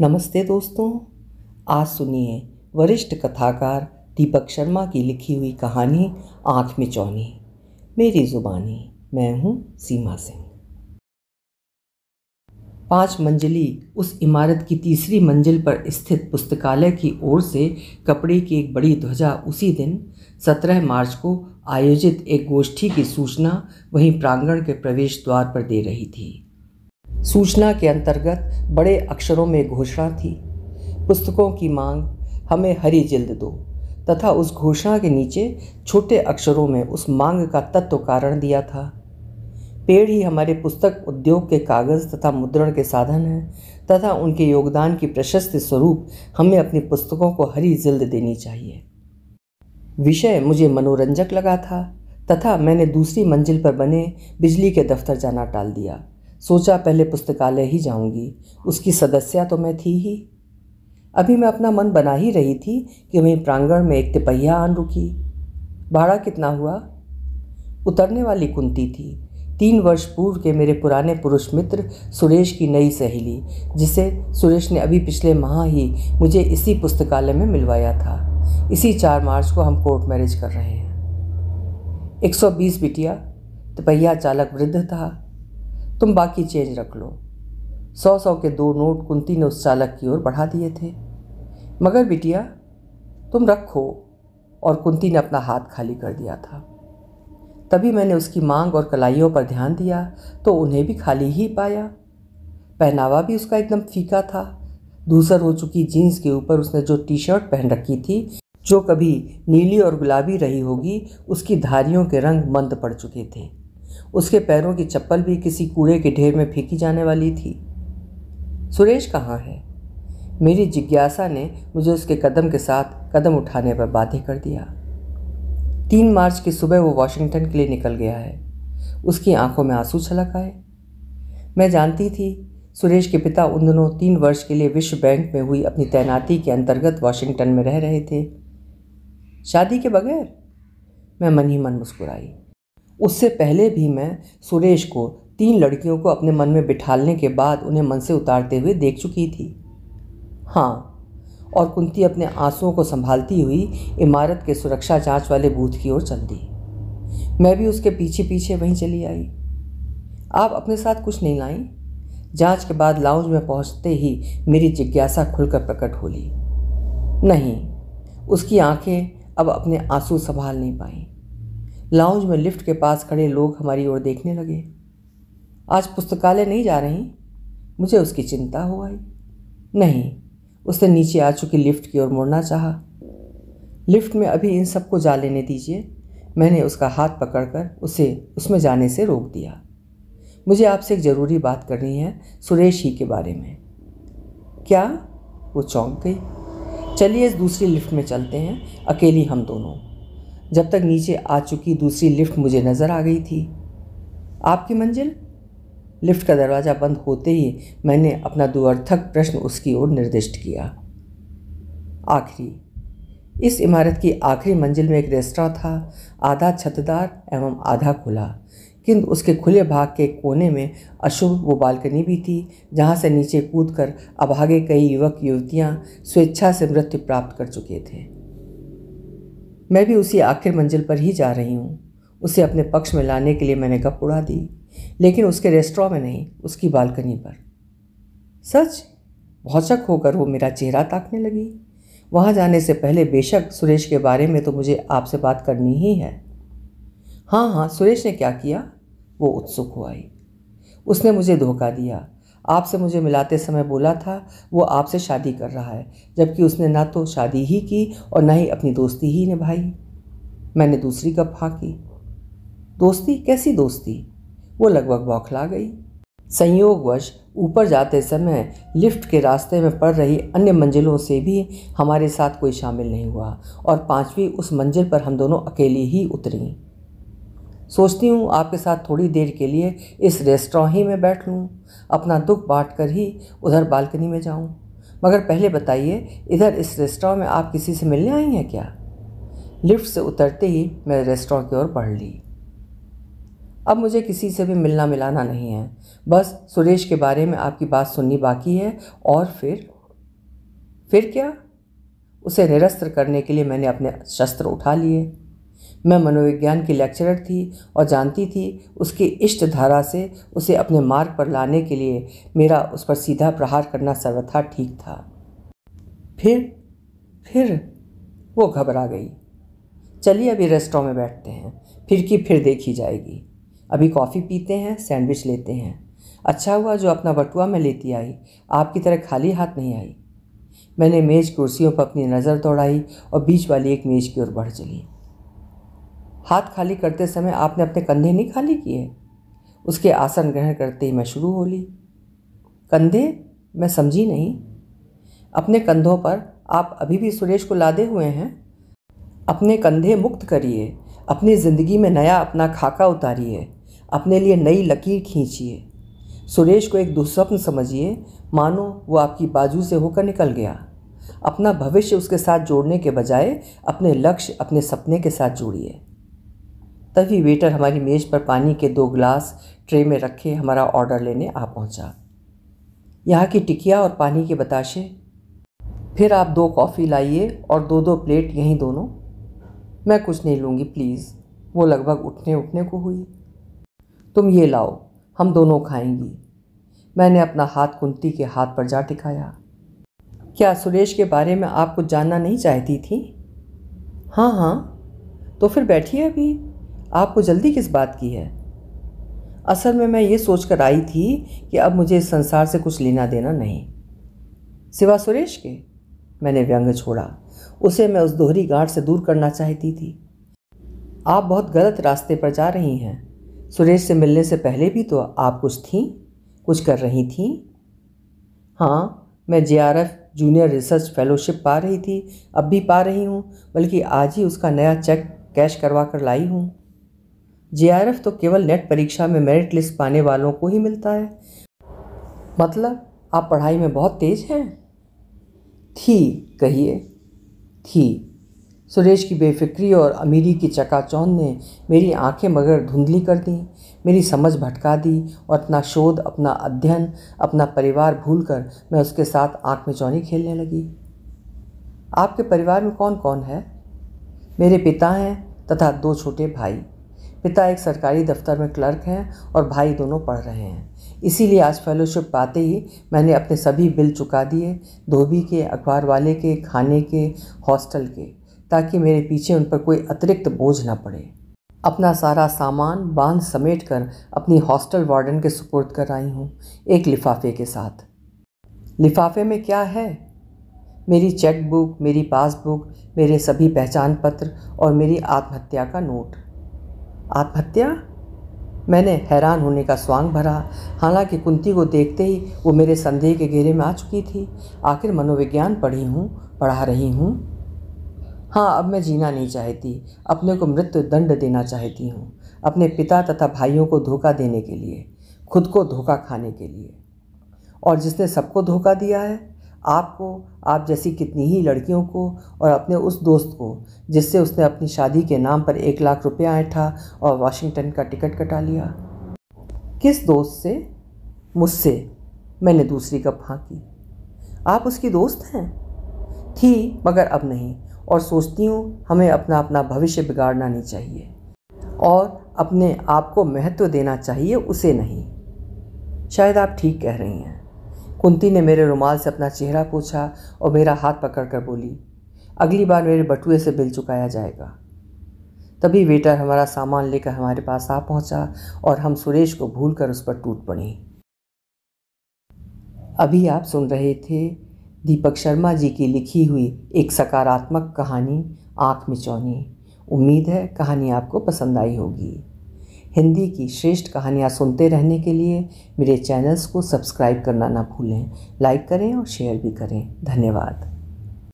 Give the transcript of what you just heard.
नमस्ते दोस्तों आज सुनिए वरिष्ठ कथाकार दीपक शर्मा की लिखी हुई कहानी आँख में चौनी मेरी ज़ुबानी मैं हूँ सीमा सिंह पाँच मंजिली उस इमारत की तीसरी मंजिल पर स्थित पुस्तकालय की ओर से कपड़े की एक बड़ी ध्वजा उसी दिन 17 मार्च को आयोजित एक गोष्ठी की सूचना वहीं प्रांगण के प्रवेश द्वार पर दे रही थी सूचना के अंतर्गत बड़े अक्षरों में घोषणा थी पुस्तकों की मांग हमें हरी जिल्द दो तथा उस घोषणा के नीचे छोटे अक्षरों में उस मांग का तत्व कारण दिया था पेड़ ही हमारे पुस्तक उद्योग के कागज़ तथा मुद्रण के साधन हैं तथा उनके योगदान की प्रशस्त स्वरूप हमें अपनी पुस्तकों को हरी जिल्द देनी चाहिए विषय मुझे मनोरंजक लगा था तथा मैंने दूसरी मंजिल पर बने बिजली के दफ्तर जाना टाल दिया सोचा पहले पुस्तकालय ही जाऊंगी उसकी सदस्या तो मैं थी ही अभी मैं अपना मन बना ही रही थी कि वहीं प्रांगण में एक तिपहिया आन रुकी भाड़ा कितना हुआ उतरने वाली कुंती थी तीन वर्ष पूर्व के मेरे पुराने पुरुष मित्र सुरेश की नई सहेली जिसे सुरेश ने अभी पिछले माह ही मुझे इसी पुस्तकालय में मिलवाया था इसी चार मार्च को हम कोर्ट मैरिज कर रहे हैं 120 बिटिया तिपहिया चालक वृद्ध था तुम बाकी चेंज रख लो सौ सौ के दो नोट कुंती ने उस चालक की ओर बढ़ा दिए थे मगर बिटिया तुम रखो और कुंती ने अपना हाथ खाली कर दिया था तभी मैंने उसकी मांग और कलाइयों पर ध्यान दिया तो उन्हें भी खाली ही पाया पहनावा भी उसका एकदम फीका था दूसर हो चुकी जीन्स के ऊपर उसने जो टी शर्ट पहन रखी थी जो कभी नीली और गुलाबी रही होगी उसकी धारियों के रंग मंद पड़ चुके थे उसके पैरों की चप्पल भी किसी कूड़े के ढेर में फेंकी जाने वाली थी सुरेश कहाँ है मेरी जिज्ञासा ने मुझे उसके कदम के साथ कदम उठाने पर बाध्य कर दिया तीन मार्च की सुबह वो वॉशिंगटन के लिए निकल गया है उसकी आंखों में आंसू छलक आए मैं जानती थी सुरेश के पिता उन दिनों तीन वर्ष के लिए विश्व बैंक में हुई अपनी तैनाती के अंतर्गत वॉशिंगटन में रह रहे थे शादी के बगैर मैं मन ही मन मुस्कुराई उससे पहले भी मैं सुरेश को तीन लड़कियों को अपने मन में बिठालने के बाद उन्हें मन से उतारते हुए देख चुकी थी हाँ और कुंती अपने आंसुओं को संभालती हुई इमारत के सुरक्षा जांच वाले बूथ की ओर चल दी मैं भी उसके पीछे पीछे वहीं चली आई आप अपने साथ कुछ नहीं लाई जांच के बाद लाउंज में पहुंचते ही मेरी जिज्ञासा खुलकर प्रकट हो ली नहीं उसकी आंखें अब अपने आंसू संभाल नहीं पाईं लाउंज में लिफ्ट के पास खड़े लोग हमारी ओर देखने लगे आज पुस्तकालय नहीं जा रही मुझे उसकी चिंता हो आई नहीं उसने नीचे आ चुकी लिफ्ट की ओर मुड़ना चाहा लिफ्ट में अभी इन सबको जा लेने दीजिए मैंने उसका हाथ पकड़कर उसे उसमें जाने से रोक दिया मुझे आपसे एक ज़रूरी बात करनी है सुरेश ही के बारे में क्या वो चौंक गई चलिए इस दूसरी लिफ्ट में चलते हैं अकेली हम दोनों जब तक नीचे आ चुकी दूसरी लिफ्ट मुझे नज़र आ गई थी आपकी मंजिल लिफ्ट का दरवाज़ा बंद होते ही मैंने अपना दुअर्थक प्रश्न उसकी ओर निर्दिष्ट किया आखिरी इस इमारत की आखिरी मंजिल में एक रेस्तरा था आधा छतदार एवं आधा खुला किंतु उसके खुले भाग के कोने में अशुभ वो बालकनी भी थी जहाँ से नीचे कूद कर अभागे कई युवक युवतियाँ स्वेच्छा से मृत्यु प्राप्त कर चुके थे मैं भी उसी आखिर मंजिल पर ही जा रही हूँ उसे अपने पक्ष में लाने के लिए मैंने गप उड़ा दी लेकिन उसके रेस्टोरेंट में नहीं उसकी बालकनी पर सच भौचक होकर वो मेरा चेहरा ताकने लगी वहाँ जाने से पहले बेशक सुरेश के बारे में तो मुझे आपसे बात करनी ही है हाँ हाँ सुरेश ने क्या किया वो उत्सुक हुआ उसने मुझे धोखा दिया आपसे मुझे मिलाते समय बोला था वो आपसे शादी कर रहा है जबकि उसने ना तो शादी ही की और ना ही अपनी दोस्ती ही निभाई मैंने दूसरी गप फाँकी दोस्ती कैसी दोस्ती वो लगभग बौखला गई संयोगवश ऊपर जाते समय लिफ्ट के रास्ते में पड़ रही अन्य मंजिलों से भी हमारे साथ कोई शामिल नहीं हुआ और पांचवी उस मंजिल पर हम दोनों अकेली ही उतरी सोचती हूँ आपके साथ थोड़ी देर के लिए इस रेस्टोरेंट ही में बैठ लूँ अपना दुख बांट कर ही उधर बालकनी में जाऊँ मगर पहले बताइए इधर इस रेस्टोरेंट में आप किसी से मिलने आई हैं क्या लिफ्ट से उतरते ही मैं रेस्टोरेंट की ओर बढ़ ली अब मुझे किसी से भी मिलना मिलाना नहीं है बस सुरेश के बारे में आपकी बात सुननी बाकी है और फिर फिर क्या उसे निरस्त्र करने के लिए मैंने अपने शस्त्र उठा लिए मैं मनोविज्ञान की लेक्चरर थी और जानती थी उसकी इष्ट धारा से उसे अपने मार्ग पर लाने के लिए मेरा उस पर सीधा प्रहार करना सर्वथा ठीक था फिर फिर वो घबरा गई चलिए अभी रेस्टोरेंट में बैठते हैं फिर की फिर देखी जाएगी अभी कॉफ़ी पीते हैं सैंडविच लेते हैं अच्छा हुआ जो अपना बटुआ मैं लेती आई आपकी तरह खाली हाथ नहीं आई मैंने मेज़ कुर्सियों पर अपनी नज़र दौड़ाई और बीच वाली एक मेज़ की ओर बढ़ चली हाथ खाली करते समय आपने अपने कंधे नहीं खाली किए उसके आसन ग्रहण करते ही मैं शुरू हो ली कंधे मैं समझी नहीं अपने कंधों पर आप अभी भी सुरेश को लादे हुए हैं अपने कंधे मुक्त करिए अपनी ज़िंदगी में नया अपना खाका उतारिए अपने लिए नई लकीर खींचिए सुरेश को एक दुस्वप्न समझिए मानो वो आपकी बाजू से होकर निकल गया अपना भविष्य उसके साथ जोड़ने के बजाय अपने लक्ष्य अपने सपने के साथ जोड़िए तभी वेटर हमारी मेज़ पर पानी के दो गिलास ट्रे में रखे हमारा ऑर्डर लेने आ पहुंचा। यहाँ की टिकिया और पानी के बताशे फिर आप दो कॉफ़ी लाइए और दो दो प्लेट यहीं दोनों मैं कुछ नहीं लूँगी प्लीज़ वो लगभग उठने उठने को हुई तुम ये लाओ हम दोनों खाएंगी मैंने अपना हाथ कुंती के हाथ पर जा दिखाया क्या सुरेश के बारे में आप कुछ जानना नहीं चाहती थी हाँ हाँ तो फिर बैठिए अभी आपको जल्दी किस बात की है असल में मैं ये सोच कर आई थी कि अब मुझे इस संसार से कुछ लेना देना नहीं सिवा सुरेश के मैंने व्यंग छोड़ा उसे मैं उस दोहरी गांठ से दूर करना चाहती थी आप बहुत गलत रास्ते पर जा रही हैं सुरेश से मिलने से पहले भी तो आप कुछ थी कुछ कर रही थी हाँ मैं जे जूनियर रिसर्च फेलोशिप पा रही थी अब भी पा रही हूँ बल्कि आज ही उसका नया चेक कैश करवा कर लाई हूँ जेआरएफ तो केवल नेट परीक्षा में मेरिट लिस्ट पाने वालों को ही मिलता है मतलब आप पढ़ाई में बहुत तेज हैं थी कहिए थी सुरेश की बेफिक्री और अमीरी की चकाचौंध ने मेरी आंखें मगर धुंधली कर दी मेरी समझ भटका दी और अपना शोध अपना अध्ययन अपना परिवार भूलकर मैं उसके साथ आँख में चौनी खेलने लगी आपके परिवार में कौन कौन है मेरे पिता हैं तथा दो छोटे भाई पिता एक सरकारी दफ्तर में क्लर्क हैं और भाई दोनों पढ़ रहे हैं इसीलिए आज फेलोशिप पाते ही मैंने अपने सभी बिल चुका दिए धोबी के अखबार वाले के खाने के हॉस्टल के ताकि मेरे पीछे उन पर कोई अतिरिक्त बोझ न पड़े अपना सारा सामान बांध समेट कर अपनी हॉस्टल वार्डन के सुपुर्द कर आई हूँ एक लिफाफे के साथ लिफाफे में क्या है मेरी चेकबुक मेरी पासबुक मेरे सभी पहचान पत्र और मेरी आत्महत्या का नोट आत्महत्या मैंने हैरान होने का स्वांग भरा हालांकि कुंती को देखते ही वो मेरे संदेह के घेरे में आ चुकी थी आखिर मनोविज्ञान पढ़ी हूँ पढ़ा रही हूँ हाँ अब मैं जीना नहीं चाहती अपने को मृत्यु दंड देना चाहती हूँ अपने पिता तथा भाइयों को धोखा देने के लिए खुद को धोखा खाने के लिए और जिसने सबको धोखा दिया है आपको आप जैसी कितनी ही लड़कियों को और अपने उस दोस्त को जिससे उसने अपनी शादी के नाम पर एक लाख रुपया ऐठा और वाशिंगटन का टिकट कटा लिया किस दोस्त से मुझसे मैंने दूसरी गप हाँकी आप उसकी दोस्त हैं थी मगर अब नहीं और सोचती हूँ हमें अपना अपना भविष्य बिगाड़ना नहीं चाहिए और अपने आप को महत्व देना चाहिए उसे नहीं शायद आप ठीक कह रही हैं कुंती ने मेरे रुमाल से अपना चेहरा पूछा और मेरा हाथ पकड़कर बोली अगली बार मेरे बटुए से बिल चुकाया जाएगा तभी वेटर हमारा सामान लेकर हमारे पास आ पहुंचा और हम सुरेश को भूलकर उस पर टूट पड़े अभी आप सुन रहे थे दीपक शर्मा जी की लिखी हुई एक सकारात्मक कहानी आँख मिचौनी उम्मीद है कहानी आपको पसंद आई होगी हिंदी की श्रेष्ठ कहानियाँ सुनते रहने के लिए मेरे चैनल्स को सब्सक्राइब करना ना भूलें लाइक करें और शेयर भी करें धन्यवाद